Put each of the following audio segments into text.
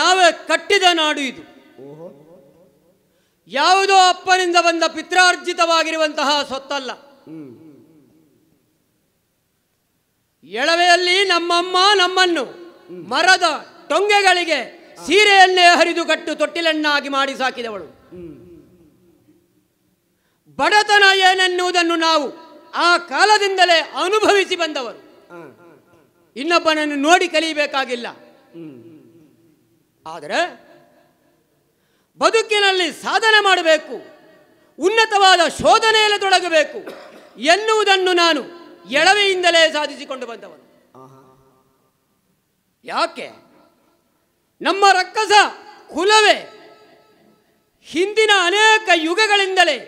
ನಾವೇ ಕಟ್ಟಿದ ನಾಡು ಇದು ಯಾವುದೋ ಅಪ್ಪನಿಂದ ಬಂದ ಪಿತ್ರಾರ್ಜಿತವಾಗಿರುವಂತಹ ಸೊತ್ತಲ್ಲ ಎಳವೆಯಲ್ಲಿ ನಮ್ಮಮ್ಮ ನಮ್ಮನ್ನು ಮರದ ಟೊಂಗೆಗಳಿಗೆ ಸೀರೆಯನ್ನೇ ಹರಿದು ಕಟ್ಟು ತೊಟ್ಟಿಲನ್ನಾಗಿ ಮಾಡಿ ಸಾಕಿದವಳು ಬಡತನ ಏನೆನ್ನುವುದನ್ನು ನಾವು ಆ ಕಾಲದಿಂದಲೇ ಅನುಭವಿಸಿ ಬಂದವರು ಇನ್ನೊಬ್ಬನನ್ನು ನೋಡಿ ಕಲಿಯಬೇಕಾಗಿಲ್ಲ ಆದರೆ ಬದುಕಿನಲ್ಲಿ ಸಾಧನೆ ಮಾಡಬೇಕು ಉನ್ನತವಾದ ಶೋಧನೆಯಲ್ಲಿ ತೊಡಗಬೇಕು ಎನ್ನುವುದನ್ನು ನಾನು ಎಳವೆಯಿಂದಲೇ ಸಾಧಿಸಿಕೊಂಡು ಬಂದವನು ಯಾಕೆ ನಮ್ಮ ರಕ್ಕಸ ಕುಲವೇ ಹಿಂದಿನ ಅನೇಕ ಯುಗಗಳಿಂದಲೇ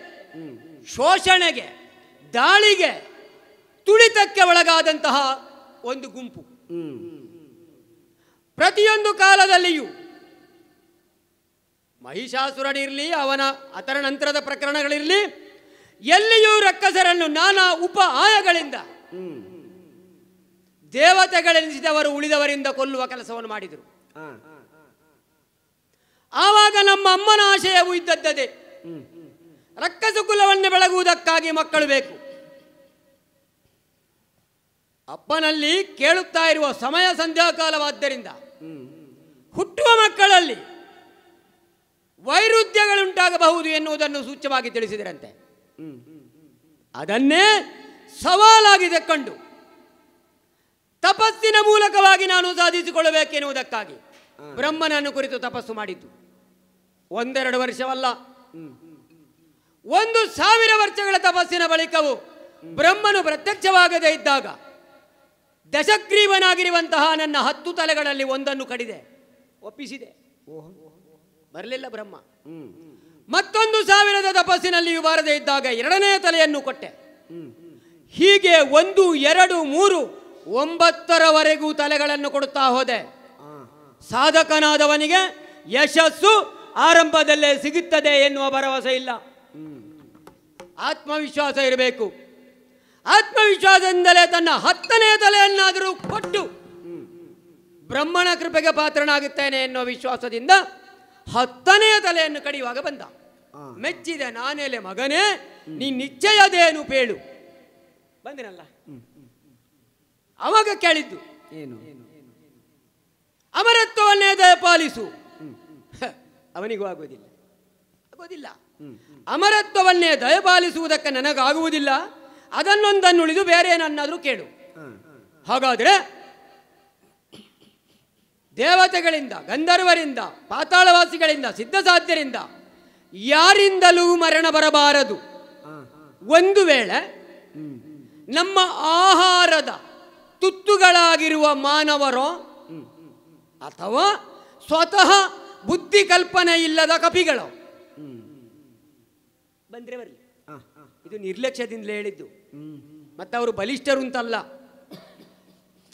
ಶೋಷಣೆಗೆ ದಾಳಿಗೆ ತುಳಿತಕ್ಕೆ ಒಳಗಾದಂತಹ ಒಂದು ಗುಂಪು ಪ್ರತಿಯೊಂದು ಕಾಲದಲ್ಲಿಯೂ ಮಹಿಷಾಸುರನಿರಲಿ ಅವನ ಅತರ ನಂತರದ ಪ್ರಕರಣಗಳಿರಲಿ ಎಲ್ಲಿಯೂ ರಕ್ಕಸರನ್ನು ನಾನಾ ಉಪ ಆಯಗಳಿಂದ ದೇವತೆಗಳೆನಿಸಿದವರು ಉಳಿದವರಿಂದ ಕೊಲ್ಲುವ ಕೆಲಸವನ್ನು ಮಾಡಿದರು ಆವಾಗ ನಮ್ಮ ಅಮ್ಮನ ಆಶಯವು ಇದ್ದದ್ದದೆ ರಕ್ಕಸ ಕುಲವನ್ನು ಬೆಳಗುವುದಕ್ಕಾಗಿ ಮಕ್ಕಳು ಬೇಕು ಅಪ್ಪನಲ್ಲಿ ಕೇಳುತ್ತಾ ಇರುವ ಸಮಯ ಸಂಧ್ಯಾಕಾಲವಾದ್ದರಿಂದ ಹುಟ್ಟುವ ಮಕ್ಕಳಲ್ಲಿ ವೈರುಧ್ಯಗಳುಂಟಾಗಬಹುದು ಎನ್ನುವುದನ್ನು ಸೂಚ್ಯವಾಗಿ ತಿಳಿಸಿದರಂತೆ ಅದನ್ನೇ ಸವಾಲಾಗಿ ಕಂಡು ತಪಸ್ಸಿನ ಮೂಲಕವಾಗಿ ನಾನು ಸಾಧಿಸಿಕೊಳ್ಳಬೇಕೆನ್ನುವುದಕ್ಕಾಗಿ ಬ್ರಹ್ಮನನ್ನು ಕುರಿತು ತಪಸ್ಸು ಮಾಡಿದ್ದು ಒಂದೆರಡು ವರ್ಷವಲ್ಲ ಒಂದು ಸಾವಿರ ವರ್ಷಗಳ ತಪಸ್ಸಿನ ಬಳಿಕವೂ ಬ್ರಹ್ಮನು ಪ್ರತ್ಯಕ್ಷವಾಗದೇ ಇದ್ದಾಗ ದಶಗ್ರೀವನಾಗಿರುವಂತಹ ನನ್ನ ಹತ್ತು ತಲೆಗಳಲ್ಲಿ ಒಂದನ್ನು ಕಡಿದೆ ಒಪ್ಪಿಸಿದೆ ಬರಲಿಲ್ಲ ಬ್ರಹ್ಮ ಮತ್ತೊಂದು ಸಾವಿರದ ತಪಸ್ಸಿನಲ್ಲಿ ಬಾರದೆ ಇದ್ದಾಗ ಎರಡನೇ ತಲೆಯನ್ನು ಕೊಟ್ಟೆ ಹೀಗೆ ಒಂದು ಎರಡು ಮೂರು ಒಂಬತ್ತರವರೆಗೂ ತಲೆಗಳನ್ನು ಕೊಡುತ್ತಾ ಹೋದೆ ಸಾಧಕನಾದವನಿಗೆ ಯಶಸ್ಸು ಆರಂಭದಲ್ಲೇ ಸಿಗುತ್ತದೆ ಎನ್ನುವ ಭರವಸೆ ಇಲ್ಲ ಆತ್ಮವಿಶ್ವಾಸ ಇರಬೇಕು ಆತ್ಮವಿಶ್ವಾಸದಿಂದಲೇ ತನ್ನ ಹತ್ತನೇ ತಲೆಯನ್ನಾದರೂ ಕೊಟ್ಟು ಬ್ರಹ್ಮಣ ಕೃಪೆಗೆ ಪಾತ್ರನಾಗುತ್ತೇನೆ ಎನ್ನುವ ವಿಶ್ವಾಸದಿಂದ ಹತ್ತನೆಯ ತಲೆಯನ್ನು ಕಡಿಯುವಾಗ ಬಂದ ಮೆಚ್ಚಿದ ನಾನೆಲೆ ಮಗನೇ ನೀ ನಿಶ್ಚಯದೇನು ಪೇಳು ಬಂದಿನಲ್ಲ ಅವಾಗ ಕೇಳಿದ್ದು ಏನು ಅಮರತ್ವವನ್ನೇ ಪಾಲಿಸು ಅವನಿಗೂ ಆಗುವುದಿಲ್ಲ ಆಗೋದಿಲ್ಲ ಅಮರತ್ವವನ್ನೇ ದಯಪಾಲಿಸುವುದಕ್ಕೆ ನನಗಾಗುವುದಿಲ್ಲ ಅದನ್ನೊಂದನ್ನುಳಿದು ಬೇರೆ ನನ್ನಾದರೂ ಕೇಳು ಹಾಗಾದ್ರೆ ದೇವತೆಗಳಿಂದ ಗಂಧರ್ವರಿಂದ ಪಾತಾಳವಾಸಿಗಳಿಂದ ಸಾಧ್ಯರಿಂದ ಯಾರಿಂದಲೂ ಮರಣ ಬರಬಾರದು ಒಂದು ವೇಳೆ ನಮ್ಮ ಆಹಾರದ ತುತ್ತುಗಳಾಗಿರುವ ಮಾನವರೋ ಅಥವಾ ಸ್ವತಃ ಬುದ್ಧಿ ಕಲ್ಪನೆ ಇಲ್ಲದ ಕಪಿಗಳು ಬಂದ್ರೆ ಬರಲಿ ಇದು ನಿರ್ಲಕ್ಷ್ಯದಿಂದಲೇ ಹೇಳಿದ್ದು ಅವರು ಬಲಿಷ್ಠರು ಅಂತಲ್ಲ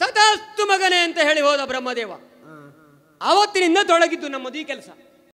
ತದಾಸ್ತು ಮಗನೇ ಅಂತ ಹೇಳಿ ಹೋದ ಬ್ರಹ್ಮದೇವ ಆವತ್ತಿನಿಂದ ತೊಳಗಿದ್ದು ನಮ್ಮದು ಈ ಕೆಲಸ